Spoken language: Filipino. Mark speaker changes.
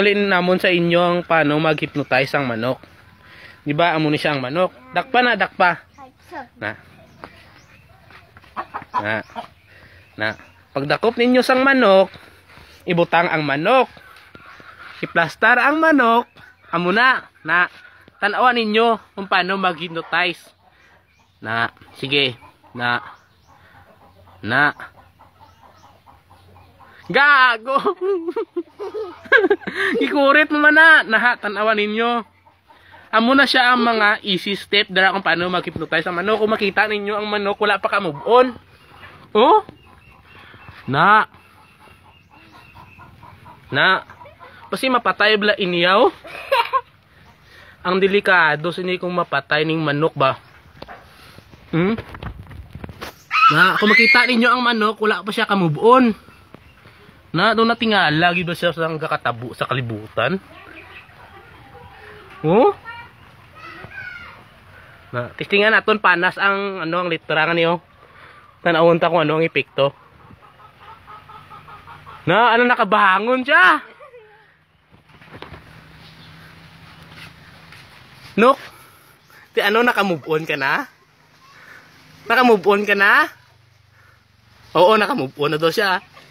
Speaker 1: explain namon sa inyo ang paano mag-hypnotize ang manok. 'Di ba? Amo ni siya ang manok. Dakpa na, dakpa. Na. Na. Na. Pagdakop ninyo sang manok, ibutang ang manok. Iplastar ang manok. Amo na, na. Tanawa ninyo kung paano mag-hypnotize. Na. Sige. Na. Na. Gago! Ikurit mo man na. Naha, tanawan ninyo. Amo na siya ang mga easy step dara kung paano mag-hypnotize ang manok. Kung makita ninyo ang manok, wala pa ka move on. Oh? Na. Na. Kasi mapatay bla iniyaw. ang delikado sini kung mapatay ning manok ba. Hmm? Na, kung makita ninyo ang manok, wala pa siya ka move on. Na doon na tingala gid ba siya sang kakatabo sa kalibutan. Oh? Na testingan naton panas ang ano ang litra niyo. Tanawon ta kung ano ang epekto. Na ano nakabangon siya. Nok. Ti ano naka-move on ka na? Naka-move on ka na? Oo, naka-move on na daw siya.